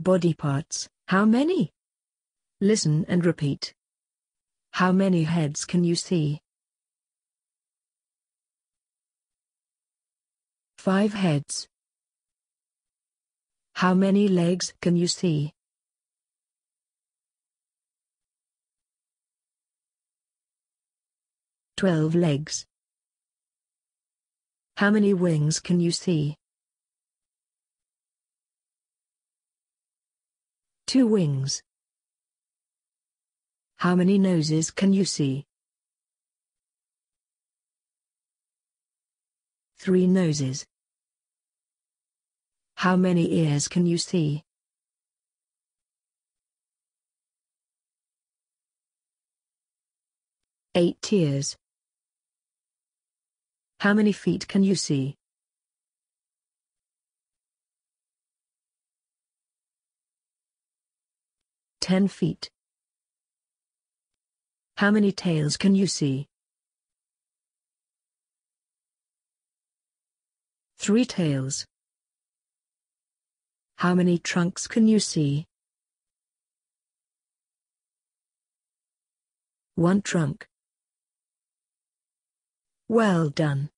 Body parts, how many? Listen and repeat. How many heads can you see? Five heads. How many legs can you see? Twelve legs. How many wings can you see? two wings. How many noses can you see? Three noses. How many ears can you see? Eight ears. How many feet can you see? 10 feet. How many tails can you see? Three tails. How many trunks can you see? One trunk. Well done.